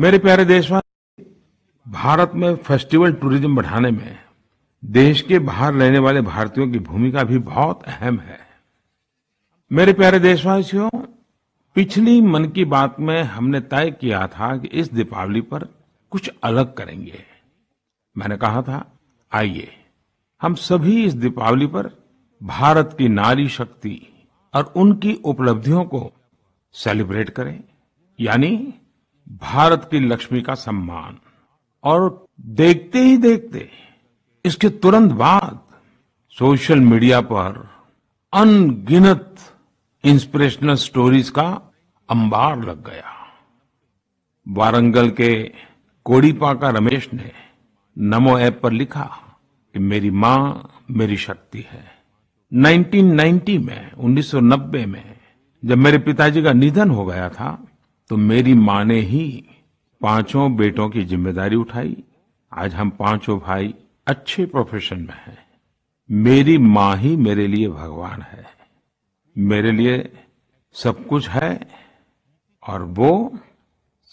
मेरे प्यारे देशवासी भारत में फेस्टिवल टूरिज्म बढ़ाने में देश के बाहर रहने वाले भारतीयों की भूमिका भी बहुत अहम है मेरे प्यारे देशवासियों पिछली मन की बात में हमने तय किया था कि इस दीपावली पर कुछ अलग करेंगे मैंने कहा था आइए हम सभी इस दीपावली पर भारत की नारी शक्ति और उनकी उपलब्धियों को सेलिब्रेट करें यानी भारत की लक्ष्मी का सम्मान और देखते ही देखते इसके तुरंत बाद सोशल मीडिया पर अनगिनत इंस्पिरेशनल स्टोरीज का अंबार लग गया वारंगल के कोड़ीपा का रमेश ने नमो ऐप पर लिखा कि मेरी मां मेरी शक्ति है 1990 में 1990 में जब मेरे पिताजी का निधन हो गया था तो मेरी मां ने ही पांचों बेटों की जिम्मेदारी उठाई आज हम पांचों भाई अच्छे प्रोफेशन में हैं मेरी मां ही मेरे लिए भगवान है मेरे लिए सब कुछ है और वो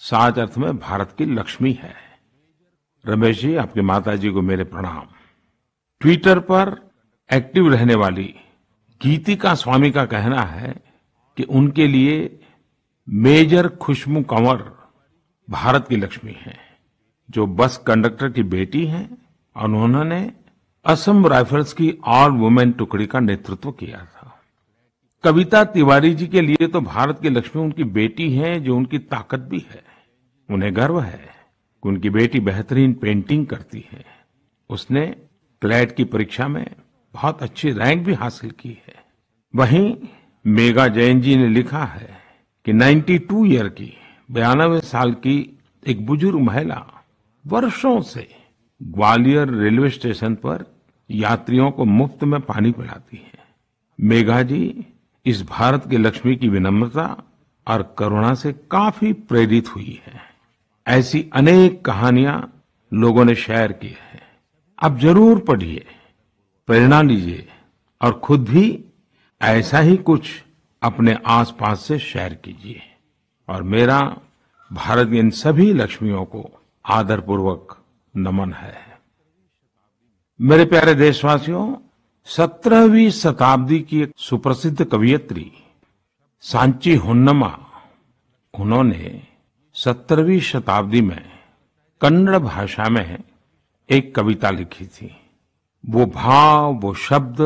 साच अर्थ में भारत की लक्ष्मी है रमेश जी आपके माता जी को मेरे प्रणाम ट्विटर पर एक्टिव रहने वाली गीतिका स्वामी का कहना है कि उनके लिए मेजर खुशबू कंवर भारत की लक्ष्मी हैं जो बस कंडक्टर की बेटी हैं और उन्होंने असम राइफल्स की ऑल वुमेन टुकड़ी का नेतृत्व किया था कविता तिवारी जी के लिए तो भारत की लक्ष्मी उनकी बेटी है जो उनकी ताकत भी है उन्हें गर्व है कि उनकी बेटी बेहतरीन पेंटिंग करती है उसने क्लैट की परीक्षा में बहुत अच्छी रैंक भी हासिल की है वहीं मेगा जैन जी ने लिखा है कि 92 ईयर की बयानवे साल की एक बुजुर्ग महिला वर्षों से ग्वालियर रेलवे स्टेशन पर यात्रियों को मुफ्त में पानी पिलाती है मेघा जी इस भारत की लक्ष्मी की विनम्रता और करुणा से काफी प्रेरित हुई है ऐसी अनेक कहानियां लोगों ने शेयर की है आप जरूर पढ़िए प्रेरणा लीजिए और खुद भी ऐसा ही कुछ अपने आसपास से शेयर कीजिए और मेरा भारत की इन सभी लक्ष्मियों को आदरपूर्वक नमन है मेरे प्यारे देशवासियों सत्रहवीं शताब्दी की एक सुप्रसिद्ध कवियत्री सांची हुन्नमा उन्होंने सत्रहवीं शताब्दी में कन्नड़ भाषा में एक कविता लिखी थी वो भाव वो शब्द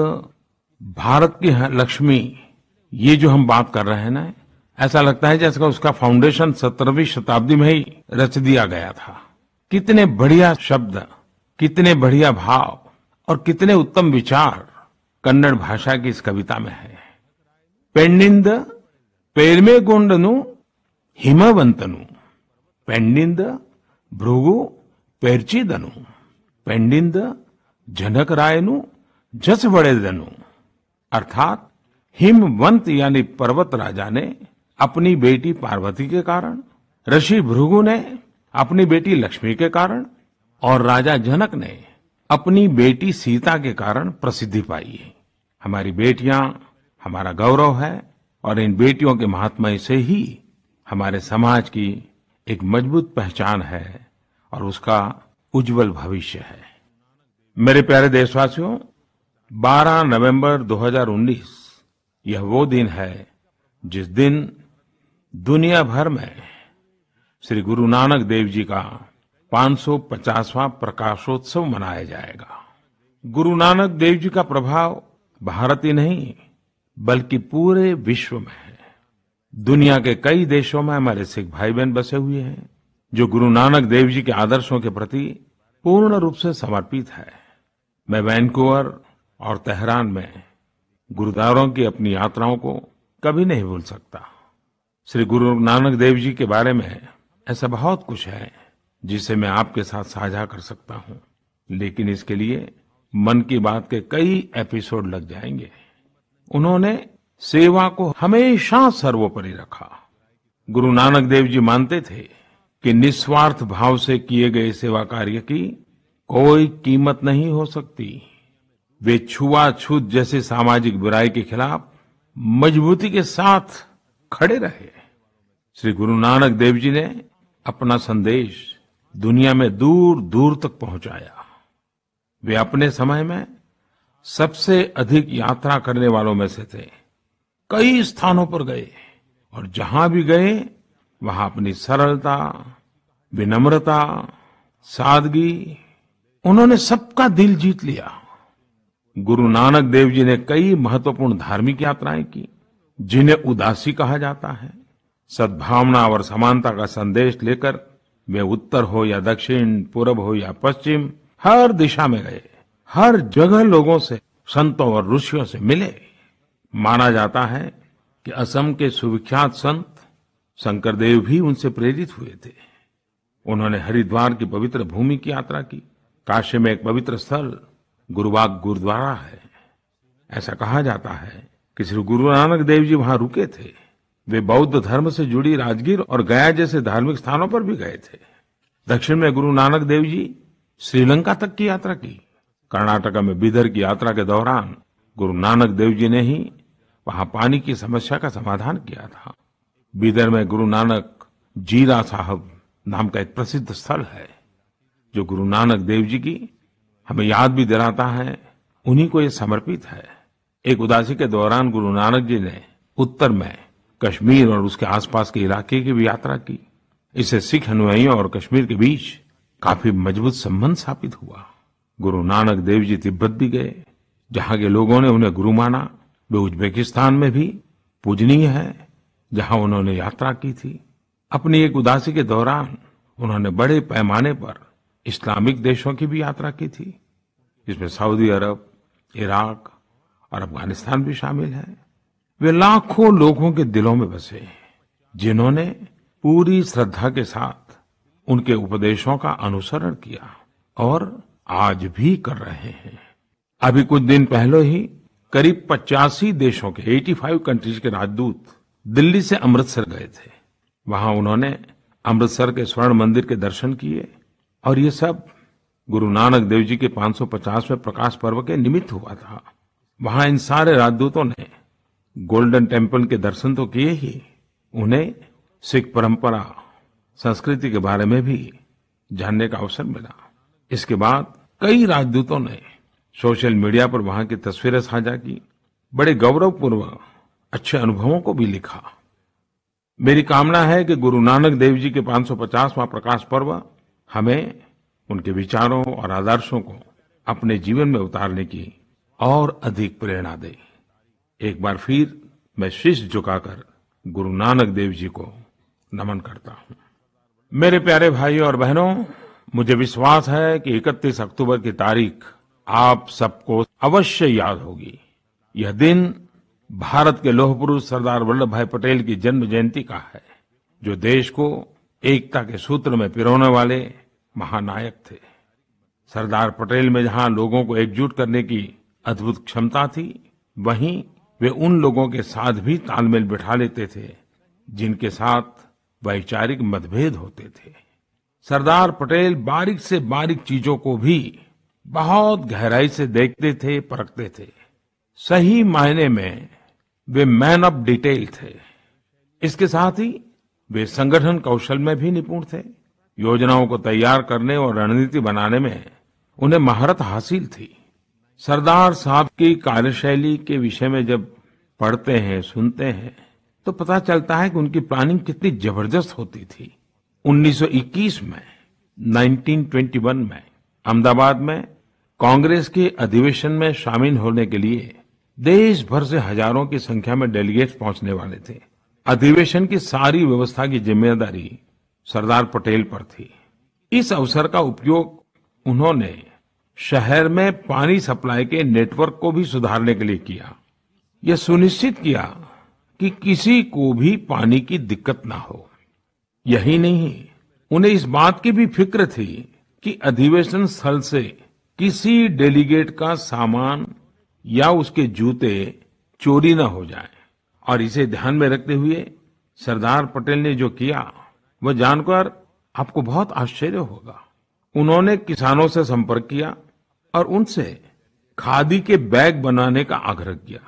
भारत की लक्ष्मी ये जो हम बात कर रहे हैं ना ऐसा लगता है जैसे उसका फाउंडेशन सत्रहवीं शताब्दी में ही रच दिया गया था कितने बढ़िया शब्द कितने बढ़िया भाव और कितने उत्तम विचार कन्नड़ भाषा की इस कविता में है पेंडिंद पेरमे गोंडनु हिमवंतनु भ्रुगु पेरची पेरचिदनु पेंडिंद जनक रायनु जस दनु अर्थात हिमवंत यानी पर्वत राजा ने अपनी बेटी पार्वती के कारण ऋषि भृगु ने अपनी बेटी लक्ष्मी के कारण और राजा जनक ने अपनी बेटी सीता के कारण प्रसिद्धि पाई है हमारी बेटियां हमारा गौरव है और इन बेटियों के महात्मा से ही हमारे समाज की एक मजबूत पहचान है और उसका उज्जवल भविष्य है मेरे प्यारे देशवासियों 12 नवंबर 2019 यह वो दिन है जिस दिन दुनिया भर में श्री गुरु नानक देव जी का 550वां प्रकाशोत्सव मनाया जाएगा गुरु नानक देव जी का प्रभाव भारत ही नहीं बल्कि पूरे विश्व में है दुनिया के कई देशों में हमारे सिख भाई बहन बसे हुए हैं जो गुरु नानक देव जी के आदर्शों के प्रति पूर्ण रूप से समर्पित है मैं वैनकूवर और तेहरान में गुरुद्वारों की अपनी यात्राओं को कभी नहीं भूल सकता श्री गुरु नानक देव जी के बारे में ऐसा बहुत कुछ है जिसे मैं आपके साथ साझा कर सकता हूं लेकिन इसके लिए मन की बात के कई एपिसोड लग जाएंगे उन्होंने सेवा को हमेशा सर्वोपरि रखा गुरु नानक देव जी मानते थे कि निस्वार्थ भाव से किए गए सेवा कार्य की कोई कीमत नहीं हो सकती वे छुआछूत जैसी सामाजिक बुराई के खिलाफ मजबूती के साथ खड़े रहे श्री गुरु नानक देव जी ने अपना संदेश दुनिया में दूर दूर तक पहुंचाया वे अपने समय में सबसे अधिक यात्रा करने वालों में से थे कई स्थानों पर गए और जहां भी गए वहां अपनी सरलता विनम्रता सादगी उन्होंने सबका दिल जीत लिया गुरु नानक देव जी ने कई महत्वपूर्ण धार्मिक यात्राएं की जिन्हें उदासी कहा जाता है सद्भावना और समानता का संदेश लेकर वे उत्तर हो या दक्षिण पूर्व हो या पश्चिम हर दिशा में गए हर जगह लोगों से संतों और ऋषियों से मिले माना जाता है कि असम के सुविख्यात संत शंकरदेव भी उनसे प्रेरित हुए थे उन्होंने हरिद्वार की पवित्र भूमि की यात्रा की काशी में एक पवित्र स्थल गुरुबाग गुरुद्वारा है ऐसा कहा जाता है कि श्री गुरु नानक देव जी वहां रुके थे वे बौद्ध धर्म से जुड़ी राजगीर और गया जैसे धार्मिक स्थानों पर भी गए थे दक्षिण में गुरु नानक देव जी श्रीलंका तक की यात्रा की कर्नाटका में बिदर की यात्रा के दौरान गुरु नानक देव जी ने ही वहां पानी की समस्या का समाधान किया था बिदर में गुरु नानक जीरा साहब नाम का एक प्रसिद्ध स्थल है जो गुरु नानक देव जी की हमें याद भी दिलाता है उन्हीं को ये समर्पित है एक उदासी के दौरान गुरु नानक जी ने उत्तर में कश्मीर और उसके आसपास के इलाके की भी यात्रा की इससे सिख अनुयायियों और कश्मीर के बीच काफी मजबूत संबंध स्थापित हुआ गुरु नानक देव जी तिब्बत भी गए जहां के लोगों ने उन्हें गुरु माना वे उज्बेकिस्तान में भी पूजनीय है जहां उन्होंने यात्रा की थी अपनी एक उदासी के दौरान उन्होंने बड़े पैमाने पर इस्लामिक देशों की भी यात्रा की थी इसमें सऊदी अरब इराक और अफगानिस्तान भी शामिल है वे लाखों लोगों के दिलों में बसे जिन्होंने पूरी श्रद्धा के साथ उनके उपदेशों का अनुसरण किया और आज भी कर रहे हैं अभी कुछ दिन पहले ही करीब पचासी देशों के 85 कंट्रीज के राजदूत दिल्ली से अमृतसर गए थे वहां उन्होंने अमृतसर के स्वर्ण मंदिर के दर्शन किए और ये सब गुरु नानक देव जी के 550वें प्रकाश पर्व के निमित्त हुआ था वहां इन सारे राजदूतों ने गोल्डन टेम्पल के दर्शन तो किए ही उन्हें सिख परंपरा संस्कृति के बारे में भी जानने का अवसर मिला इसके बाद कई राजदूतों ने सोशल मीडिया पर वहां की तस्वीरें साझा की बड़े गौरवपूर्वक अच्छे अनुभवों को भी लिखा मेरी कामना है कि गुरु नानक देव जी के 550वां प्रकाश पर्व हमें उनके विचारों और आदर्शों को अपने जीवन में उतारने की और अधिक प्रेरणा दे एक बार फिर मैं शीश झुकाकर गुरु नानक देव जी को नमन करता हूं मेरे प्यारे भाइयों और बहनों मुझे विश्वास है कि 31 अक्टूबर की तारीख आप सबको अवश्य याद होगी यह दिन भारत के लोह पुरुष सरदार वल्लभ भाई पटेल की जन्म जयंती का है जो देश को एकता के सूत्र में पिरोने वाले महानायक थे सरदार पटेल में जहां लोगों को एकजुट करने की अद्भुत क्षमता थी वहीं वे उन लोगों के साथ भी तालमेल बिठा लेते थे जिनके साथ वैचारिक मतभेद होते थे सरदार पटेल बारीक से बारीक चीजों को भी बहुत गहराई से देखते थे परखते थे सही मायने में वे मैन ऑफ डिटेल थे इसके साथ ही वे संगठन कौशल में भी निपुण थे योजनाओं को तैयार करने और रणनीति बनाने में उन्हें महारत हासिल थी सरदार साहब की कार्यशैली के विषय में जब पढ़ते हैं सुनते हैं तो पता चलता है कि उनकी प्लानिंग कितनी जबरदस्त होती थी 1921 में 1921 में अहमदाबाद में कांग्रेस के अधिवेशन में शामिल होने के लिए देश भर से हजारों की संख्या में डेलीगेट्स पहुंचने वाले थे अधिवेशन की सारी व्यवस्था की जिम्मेदारी सरदार पटेल पर थी इस अवसर का उपयोग उन्होंने शहर में पानी सप्लाई के नेटवर्क को भी सुधारने के लिए किया यह सुनिश्चित किया कि किसी को भी पानी की दिक्कत ना हो यही नहीं उन्हें इस बात की भी फिक्र थी कि अधिवेशन स्थल से किसी डेलीगेट का सामान या उसके जूते चोरी न हो जाए और इसे ध्यान में रखते हुए सरदार पटेल ने जो किया वह जानकर आपको बहुत आश्चर्य होगा उन्होंने किसानों से संपर्क किया और उनसे खादी के बैग बनाने का आग्रह किया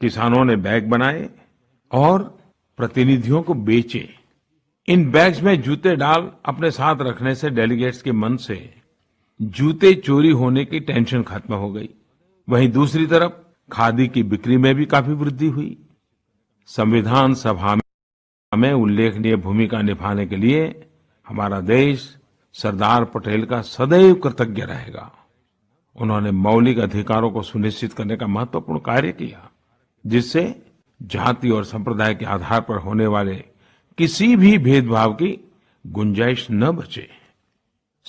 किसानों ने बैग बनाए और प्रतिनिधियों को बेचे इन बैग्स में जूते डाल अपने साथ रखने से डेलीगेट्स के मन से जूते चोरी होने की टेंशन खत्म हो गई वहीं दूसरी तरफ खादी की बिक्री में भी काफी वृद्धि हुई संविधान सभा में हमें उल्लेखनीय भूमिका निभाने के लिए हमारा देश सरदार पटेल का सदैव कृतज्ञ रहेगा उन्होंने मौलिक अधिकारों को सुनिश्चित करने का महत्वपूर्ण कार्य किया जिससे जाति और संप्रदाय के आधार पर होने वाले किसी भी भेदभाव की गुंजाइश न बचे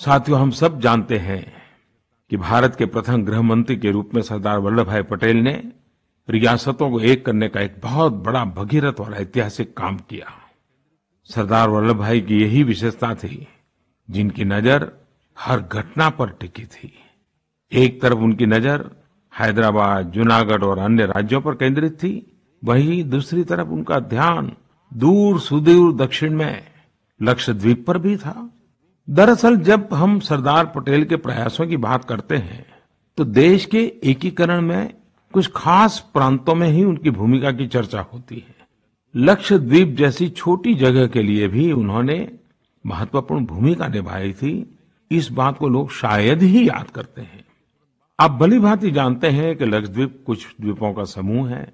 साथियों हम सब जानते हैं कि भारत के प्रथम गृह मंत्री के रूप में सरदार वल्लभ भाई पटेल ने रियासतों को एक करने का एक बहुत बड़ा भगीरथ और ऐतिहासिक काम किया सरदार वल्लभ भाई की यही विशेषता थी जिनकी नजर हर घटना पर टिकी थी एक तरफ उनकी नजर हैदराबाद जूनागढ़ और अन्य राज्यों पर केंद्रित थी वहीं दूसरी तरफ उनका ध्यान दूर सुदूर दक्षिण में लक्षद्वीप पर भी था दरअसल जब हम सरदार पटेल के प्रयासों की बात करते हैं तो देश के एकीकरण में कुछ खास प्रांतों में ही उनकी भूमिका की चर्चा होती है लक्षद्वीप जैसी छोटी जगह के लिए भी उन्होंने महत्वपूर्ण भूमिका निभाई थी इस बात को लोग शायद ही याद करते हैं आप भली भांति जानते हैं कि लक्षद्वीप कुछ द्वीपों का समूह है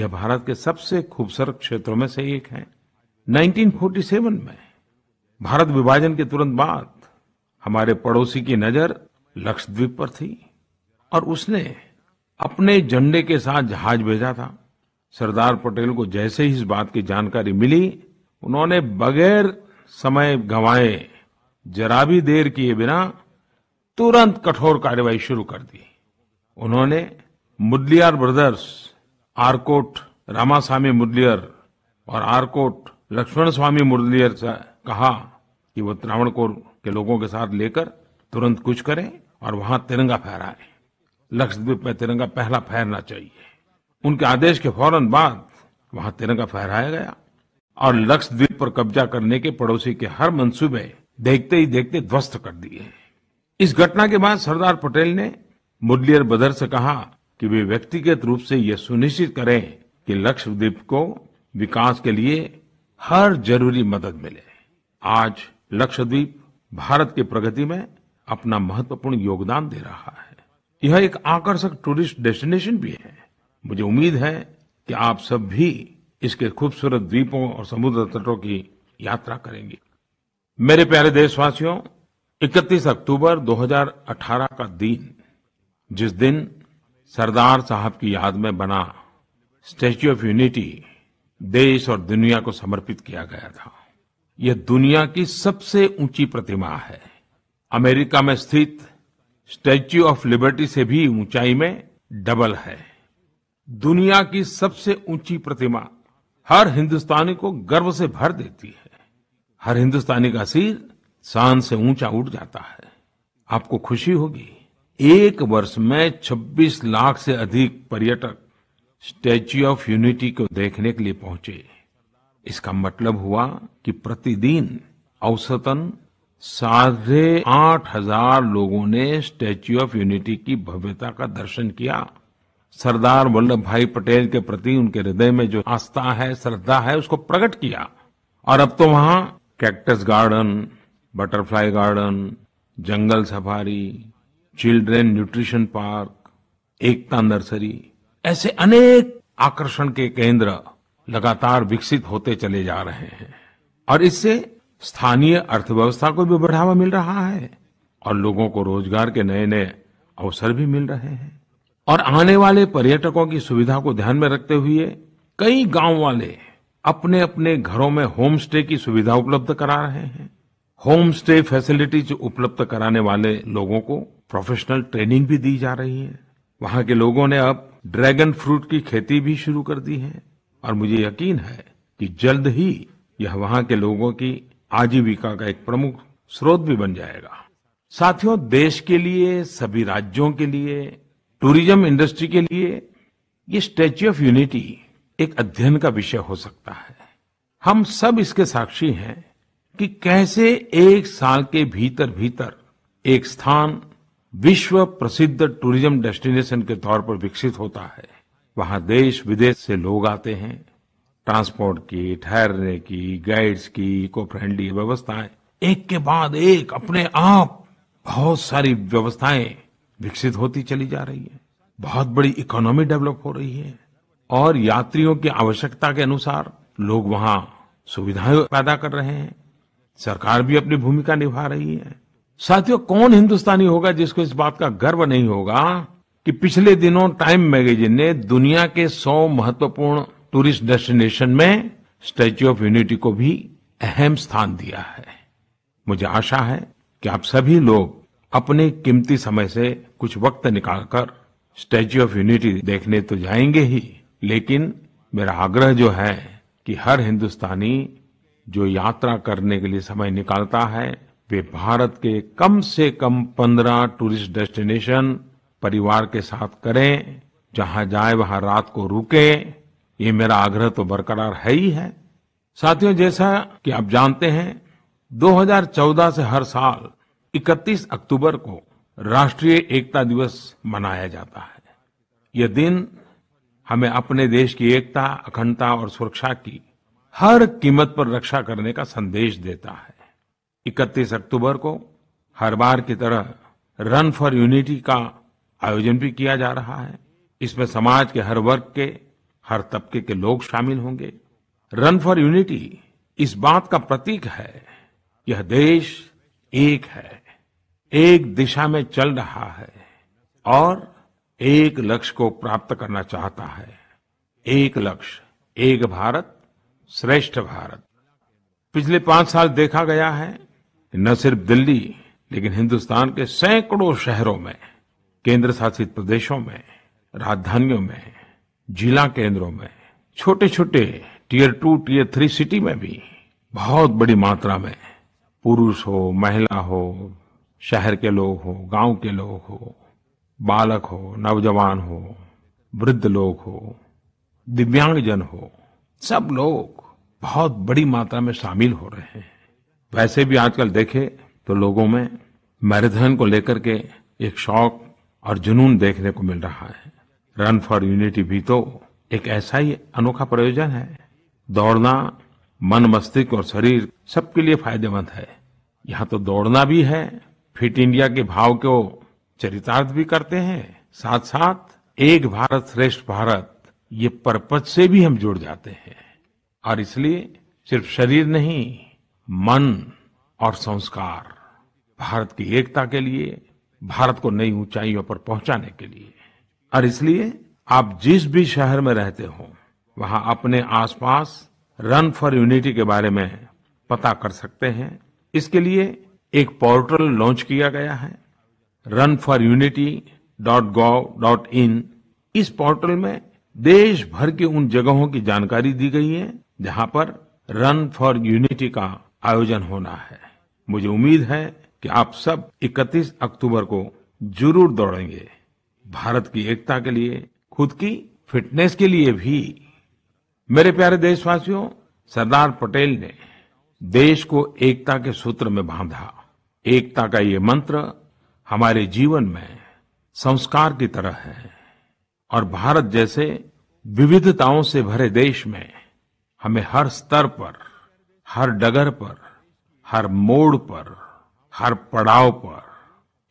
यह भारत के सबसे खूबसूरत क्षेत्रों में से एक है 1947 में भारत विभाजन के तुरंत बाद हमारे पड़ोसी की नजर लक्षद्वीप पर थी और उसने अपने झंडे के साथ जहाज भेजा था सरदार पटेल को जैसे ही इस बात की जानकारी मिली उन्होंने बगैर समय गंवाए जरा भी देर किए बिना तुरंत कठोर कार्रवाई शुरू कर दी उन्होंने मुदलियार ब्रदर्स आरकोट रामास्वामी मुदलियर और आरकोट लक्ष्मण स्वामी मुरलियर से कहा कि वो त्रावणकोर के लोगों के साथ लेकर तुरंत कुछ करें और वहां तिरंगा फहराएं लक्षद्वीप में तिरंगा पहला फहरना चाहिए उनके आदेश के फौरन बाद वहां तिरंगा फहराया गया और लक्षद्वीप पर कब्जा करने के पड़ोसी के हर मंसूबे देखते ही देखते ध्वस्त कर दिए इस घटना के बाद सरदार पटेल ने मुरलियर बदर से कहा कि वे व्यक्तिगत रूप से यह सुनिश्चित करें कि लक्षद्वीप को विकास के लिए हर जरूरी मदद मिले आज लक्षद्वीप भारत की प्रगति में अपना महत्वपूर्ण योगदान दे रहा है यह एक आकर्षक टूरिस्ट डेस्टिनेशन भी है मुझे उम्मीद है कि आप सब भी इसके खूबसूरत द्वीपों और समुद्र तटों की यात्रा करेंगे मेरे प्यारे देशवासियों 31 अक्टूबर 2018 का दिन जिस दिन सरदार साहब की याद में बना स्टेच्यू ऑफ यूनिटी देश और दुनिया को समर्पित किया गया था यह दुनिया की सबसे ऊंची प्रतिमा है अमेरिका में स्थित स्टैच्यू ऑफ लिबर्टी से भी ऊंचाई में डबल है दुनिया की सबसे ऊंची प्रतिमा हर हिंदुस्तानी को गर्व से भर देती है हर हिंदुस्तानी का सिर शान से ऊंचा उठ जाता है आपको खुशी होगी एक वर्ष में 26 लाख से अधिक पर्यटक स्टैच्यू ऑफ यूनिटी को देखने के लिए पहुंचे इसका मतलब हुआ कि प्रतिदिन औसतन साढ़े आठ हजार लोगों ने स्टैच्यू ऑफ यूनिटी की भव्यता का दर्शन किया सरदार वल्लभ भाई पटेल के प्रति उनके हृदय में जो आस्था है श्रद्धा है उसको प्रकट किया और अब तो वहां cactus garden butterfly garden jungle safari children nutrition park Ekta nursery ऐसे अनेक आकर्षण के केंद्र लगातार विकसित होते चले जा रहे हैं और इससे स्थानीय अर्थव्यवस्था को भी बढ़ावा मिल रहा है और लोगों को रोजगार के नए नए अवसर भी मिल रहे हैं और आने वाले पर्यटकों की सुविधा को ध्यान में रखते हुए कई गांव वाले अपने अपने घरों में होम स्टे की सुविधा उपलब्ध करा रहे हैं होम स्टे फैसिलिटीज उपलब्ध कराने वाले लोगों को प्रोफेशनल ट्रेनिंग भी दी जा रही है वहां के लोगों ने अब ड्रैगन फ्रूट की खेती भी शुरू कर दी है और मुझे यकीन है कि जल्द ही यह वहां के लोगों की आजीविका का एक प्रमुख स्रोत भी बन जाएगा साथियों देश के लिए सभी राज्यों के लिए टूरिज्म इंडस्ट्री के लिए ये स्टेच्यू ऑफ यूनिटी एक अध्ययन का विषय हो सकता है हम सब इसके साक्षी हैं कि कैसे एक साल के भीतर भीतर एक स्थान विश्व प्रसिद्ध टूरिज्म डेस्टिनेशन के तौर पर विकसित होता है वहां देश विदेश से लोग आते हैं ट्रांसपोर्ट की ठहरने की गाइड्स की इको फ्रेंडली व्यवस्थाएं एक के बाद एक अपने आप बहुत सारी व्यवस्थाएं विकसित होती चली जा रही है बहुत बड़ी इकोनॉमी डेवलप हो रही है और यात्रियों की आवश्यकता के अनुसार लोग वहां सुविधाएं पैदा कर रहे हैं सरकार भी अपनी भूमिका निभा रही है साथियों कौन हिंदुस्तानी होगा जिसको इस बात का गर्व नहीं होगा कि पिछले दिनों टाइम मैगजीन ने दुनिया के 100 महत्वपूर्ण टूरिस्ट डेस्टिनेशन में स्टेच्यू ऑफ यूनिटी को भी अहम स्थान दिया है मुझे आशा है कि आप सभी लोग अपने कीमती समय से कुछ वक्त निकालकर स्टेच्यू ऑफ यूनिटी देखने तो जाएंगे ही लेकिन मेरा आग्रह जो है कि हर हिंदुस्तानी जो यात्रा करने के लिए समय निकालता है वे भारत के कम से कम पंद्रह टूरिस्ट डेस्टिनेशन परिवार के साथ करें जहां जाए वहां रात को रुकें ये मेरा आग्रह तो बरकरार है ही है साथियों जैसा कि आप जानते हैं 2014 से हर साल 31 अक्टूबर को राष्ट्रीय एकता दिवस मनाया जाता है यह दिन हमें अपने देश की एकता अखंडता और सुरक्षा की हर कीमत पर रक्षा करने का संदेश देता है 31 अक्टूबर को हर बार की तरह रन फॉर यूनिटी का आयोजन भी किया जा रहा है इसमें समाज के हर वर्ग के हर तबके के लोग शामिल होंगे रन फॉर यूनिटी इस बात का प्रतीक है यह देश एक है एक दिशा में चल रहा है और एक लक्ष्य को प्राप्त करना चाहता है एक लक्ष्य एक भारत श्रेष्ठ भारत पिछले पांच साल देखा गया है न सिर्फ दिल्ली लेकिन हिंदुस्तान के सैकड़ों शहरों में केंद्र शासित प्रदेशों में राजधानियों में जिला केंद्रों में छोटे छोटे tier two tier three city में भी बहुत बड़ी मात्रा में पुरुष हो महिला हो शहर के लोग हो गांव के लोग हो बालक हो नौजवान हो वृद्ध लोग हो दिव्यांगजन हो सब लोग बहुत बड़ी मात्रा में शामिल हो रहे हैं वैसे भी आजकल देखे तो लोगों में मैराथन को लेकर के एक शौक और जुनून देखने को मिल रहा है रन फॉर यूनिटी भी तो एक ऐसा ही अनोखा प्रयोजन है दौड़ना मन मस्तिष्क और शरीर सबके लिए फायदेमंद है यहाँ तो दौड़ना भी है फिट इंडिया के भाव को चरितार्थ भी करते हैं साथ साथ एक भारत श्रेष्ठ भारत ये परपज से भी हम जुड़ जाते हैं और इसलिए सिर्फ शरीर नहीं मन और संस्कार भारत की एकता के लिए भारत को नई ऊंचाइयों पर पहुंचाने के लिए और इसलिए आप जिस भी शहर में रहते हो वहां अपने आसपास रन फॉर यूनिटी के बारे में पता कर सकते हैं इसके लिए एक पोर्टल लॉन्च किया गया है run for unity dot gov dot in इस पोर्टल में देश भर की उन जगहों की जानकारी दी गई है जहां पर रन फॉर यूनिटी का आयोजन होना है मुझे उम्मीद है कि आप सब 31 अक्टूबर को जरूर दौड़ेंगे भारत की एकता के लिए खुद की फिटनेस के लिए भी मेरे प्यारे देशवासियों सरदार पटेल ने देश को एकता के सूत्र में बांधा एकता का ये मंत्र हमारे जीवन में संस्कार की तरह है और भारत जैसे विविधताओं से भरे देश में हमें हर स्तर पर हर डगर पर हर मोड़ पर हर पड़ाव पर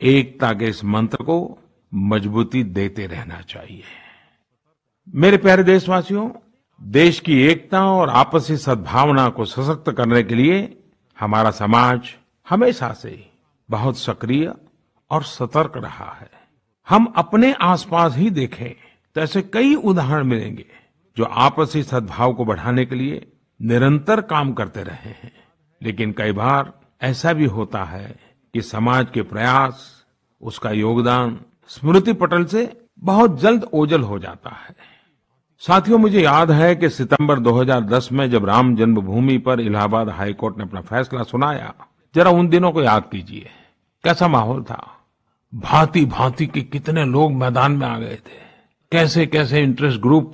एकता के इस मंत्र को मजबूती देते रहना चाहिए मेरे प्यारे देशवासियों देश की एकता और आपसी सद्भावना को सशक्त करने के लिए हमारा समाज हमेशा से बहुत सक्रिय और सतर्क रहा है हम अपने आसपास ही देखें तो ऐसे कई उदाहरण मिलेंगे जो आपसी सद्भाव को बढ़ाने के लिए निरंतर काम करते रहे हैं लेकिन कई बार ऐसा भी होता है कि समाज के प्रयास उसका योगदान स्मृति पटल से बहुत जल्द ओझल हो जाता है साथियों मुझे याद है कि सितंबर 2010 में जब राम जन्मभूमि पर इलाहाबाद हाईकोर्ट ने अपना फैसला सुनाया जरा उन दिनों को याद कीजिए कैसा माहौल था भांति भांति के कितने लोग मैदान में आ गए थे कैसे कैसे इंटरेस्ट ग्रुप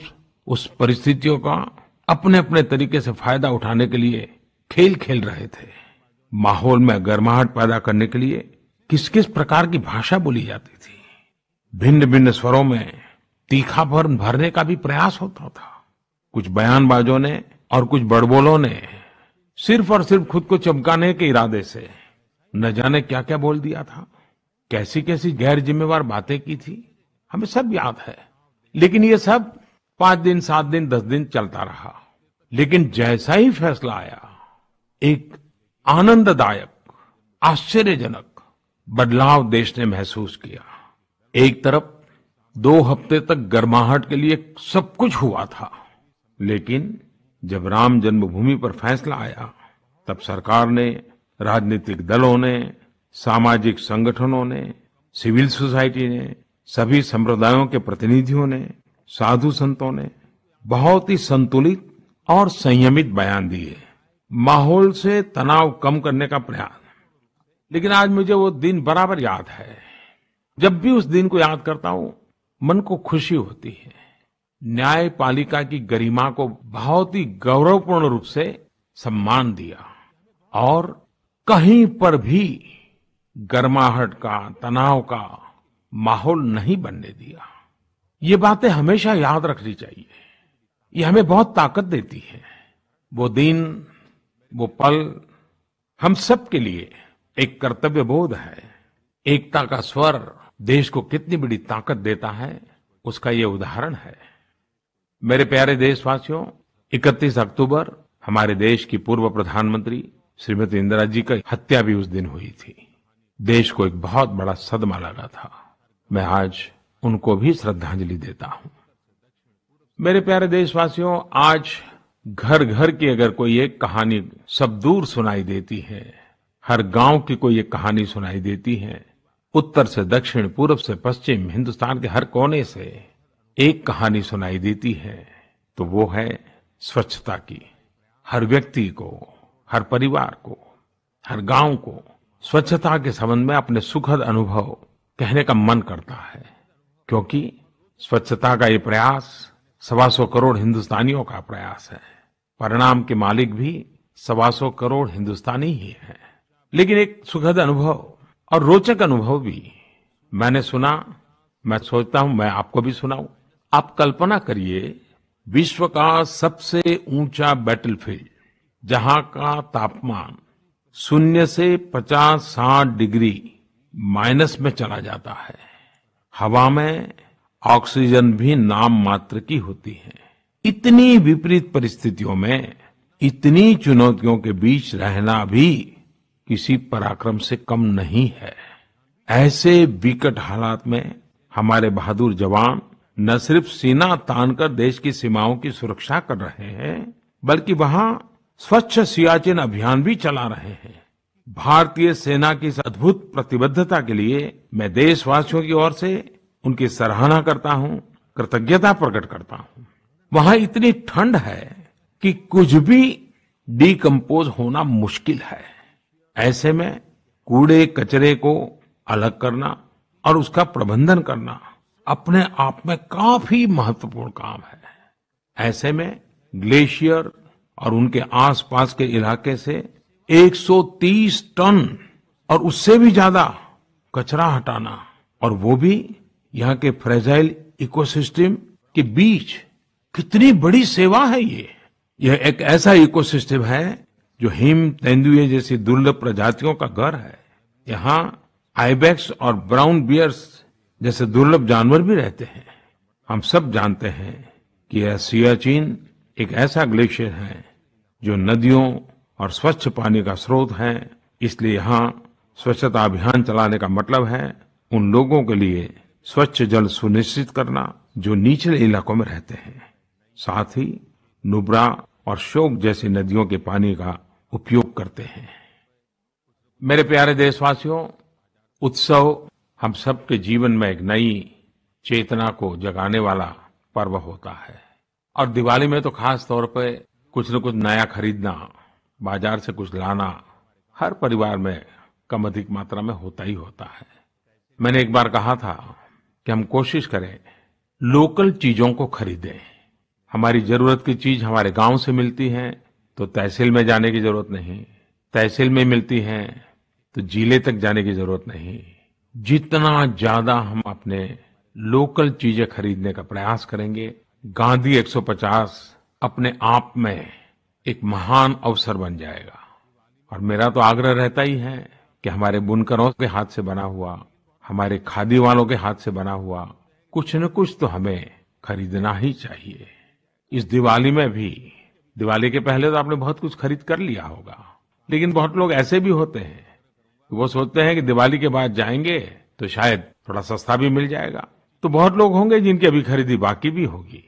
उस परिस्थितियों का अपने अपने तरीके से फायदा उठाने के लिए खेल खेल रहे थे माहौल में गर्माहट पैदा करने के लिए किस किस प्रकार की भाषा बोली जाती भिन्न भिन्न स्वरों में तीखापन भरने का भी प्रयास होता था कुछ बयानबाजों ने और कुछ बड़बोलों ने सिर्फ और सिर्फ खुद को चमकाने के इरादे से न जाने क्या क्या बोल दिया था कैसी कैसी गैर जिम्मेवार बातें की थी हमें सब याद है लेकिन ये सब पांच दिन सात दिन दस दिन चलता रहा लेकिन जैसा ही फैसला आया एक आनंददायक आश्चर्यजनक बदलाव देश ने महसूस किया एक तरफ दो हफ्ते तक गर्माहट के लिए सब कुछ हुआ था लेकिन जब राम जन्मभूमि पर फैसला आया तब सरकार ने राजनीतिक दलों ने सामाजिक संगठनों ने सिविल सोसाइटी ने सभी संप्रदायों के प्रतिनिधियों ने साधु संतों ने बहुत ही संतुलित और संयमित बयान दिए माहौल से तनाव कम करने का प्रयास लेकिन आज मुझे वो दिन बराबर याद है जब भी उस दिन को याद करता हूं मन को खुशी होती है न्यायपालिका की गरिमा को बहुत ही गौरवपूर्ण रूप से सम्मान दिया और कहीं पर भी गर्माहट का तनाव का माहौल नहीं बनने दिया ये बातें हमेशा याद रखनी चाहिए ये हमें बहुत ताकत देती है वो दिन वो पल हम सब के लिए एक कर्तव्य बोध है एकता का स्वर देश को कितनी बड़ी ताकत देता है उसका ये उदाहरण है मेरे प्यारे देशवासियों 31 अक्टूबर हमारे देश की पूर्व प्रधानमंत्री श्रीमती इंदिरा जी की हत्या भी उस दिन हुई थी देश को एक बहुत बड़ा सदमा लगा था मैं आज उनको भी श्रद्धांजलि देता हूं मेरे प्यारे देशवासियों आज घर घर की अगर कोई एक कहानी सब दूर सुनाई देती है हर गांव की कोई एक कहानी सुनाई देती है उत्तर से दक्षिण पूर्व से पश्चिम हिंदुस्तान के हर कोने से एक कहानी सुनाई देती है तो वो है स्वच्छता की हर व्यक्ति को हर परिवार को हर गांव को स्वच्छता के संबंध में अपने सुखद अनुभव कहने का मन करता है क्योंकि स्वच्छता का ये प्रयास सवा सौ करोड़ हिंदुस्तानियों का प्रयास है परिणाम के मालिक भी सवा सौ करोड़ हिंदुस्तानी ही है लेकिन एक सुखद अनुभव और रोचक अनुभव भी मैंने सुना मैं सोचता हूं मैं आपको भी सुनाऊ आप कल्पना करिए विश्व का सबसे ऊंचा बैटलफील्ड जहां का तापमान शून्य से पचास साठ डिग्री माइनस में चला जाता है हवा में ऑक्सीजन भी नाम मात्र की होती है इतनी विपरीत परिस्थितियों में इतनी चुनौतियों के बीच रहना भी किसी पराक्रम से कम नहीं है ऐसे विकट हालात में हमारे बहादुर जवान न सिर्फ सीना तानकर देश की सीमाओं की सुरक्षा कर रहे हैं बल्कि वहां स्वच्छ सियाचिन अभियान भी चला रहे हैं भारतीय सेना की इस अद्भुत प्रतिबद्धता के लिए मैं देशवासियों की ओर से उनकी सराहना करता हूं कृतज्ञता प्रकट करता हूं वहां इतनी ठंड है कि कुछ भी डीकम्पोज होना मुश्किल है ऐसे में कूड़े कचरे को अलग करना और उसका प्रबंधन करना अपने आप में काफी महत्वपूर्ण काम है ऐसे में ग्लेशियर और उनके आसपास के इलाके से 130 टन और उससे भी ज्यादा कचरा हटाना और वो भी यहाँ के फ्रेजाइल इकोसिस्टम के बीच कितनी बड़ी सेवा है ये यह एक ऐसा इकोसिस्टम है जो हिम तेंदुए जैसी दुर्लभ प्रजातियों का घर है यहाँ आईबैक्स और ब्राउन बियर्स जैसे दुर्लभ जानवर भी रहते हैं हम सब जानते हैं कि यह सियाचिन एक ऐसा ग्लेशियर है जो नदियों और स्वच्छ पानी का स्रोत है इसलिए यहाँ स्वच्छता अभियान चलाने का मतलब है उन लोगों के लिए स्वच्छ जल सुनिश्चित करना जो निचले इलाकों में रहते हैं साथ ही नुब्रा और शोक जैसी नदियों के पानी का उपयोग करते हैं मेरे प्यारे देशवासियों उत्सव हम सबके जीवन में एक नई चेतना को जगाने वाला पर्व होता है और दिवाली में तो खास तौर पर कुछ न कुछ नया खरीदना बाजार से कुछ लाना हर परिवार में कम अधिक मात्रा में होता ही होता है मैंने एक बार कहा था कि हम कोशिश करें लोकल चीजों को खरीदें हमारी जरूरत की चीज हमारे गांव से मिलती है तो तहसील में जाने की जरूरत नहीं तहसील में मिलती है तो जिले तक जाने की जरूरत नहीं जितना ज्यादा हम अपने लोकल चीजें खरीदने का प्रयास करेंगे गांधी 150 अपने आप में एक महान अवसर बन जाएगा और मेरा तो आग्रह रहता ही है कि हमारे बुनकरों के हाथ से बना हुआ हमारे खादी वालों के हाथ से बना हुआ कुछ न कुछ तो हमें खरीदना ही चाहिए इस दिवाली में भी दिवाली के पहले तो आपने बहुत कुछ खरीद कर लिया होगा लेकिन बहुत लोग ऐसे भी होते हैं वो सोचते हैं कि दिवाली के बाद जाएंगे तो शायद थोड़ा सस्ता भी मिल जाएगा तो बहुत लोग होंगे जिनकी अभी खरीदी बाकी भी होगी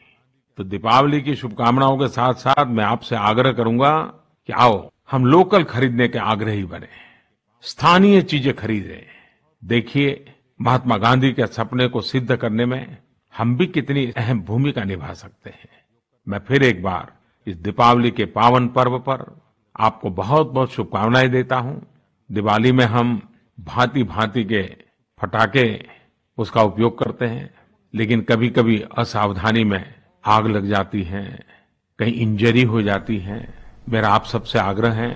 तो दीपावली की शुभकामनाओं के साथ साथ मैं आपसे आग्रह करूंगा कि आओ हम लोकल खरीदने के आग्रही बने स्थानीय चीजें खरीदें देखिए महात्मा गांधी के सपने को सिद्ध करने में हम भी कितनी अहम भूमिका निभा सकते हैं मैं फिर एक बार इस दीपावली के पावन पर्व पर आपको बहुत बहुत शुभकामनाएं देता हूं दिवाली में हम भांति भांति के फटाके उसका उपयोग करते हैं लेकिन कभी कभी असावधानी में आग लग जाती है कहीं इंजरी हो जाती है मेरा आप सबसे आग्रह है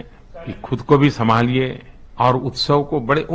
कि खुद को भी संभालिए और उत्सव को बड़े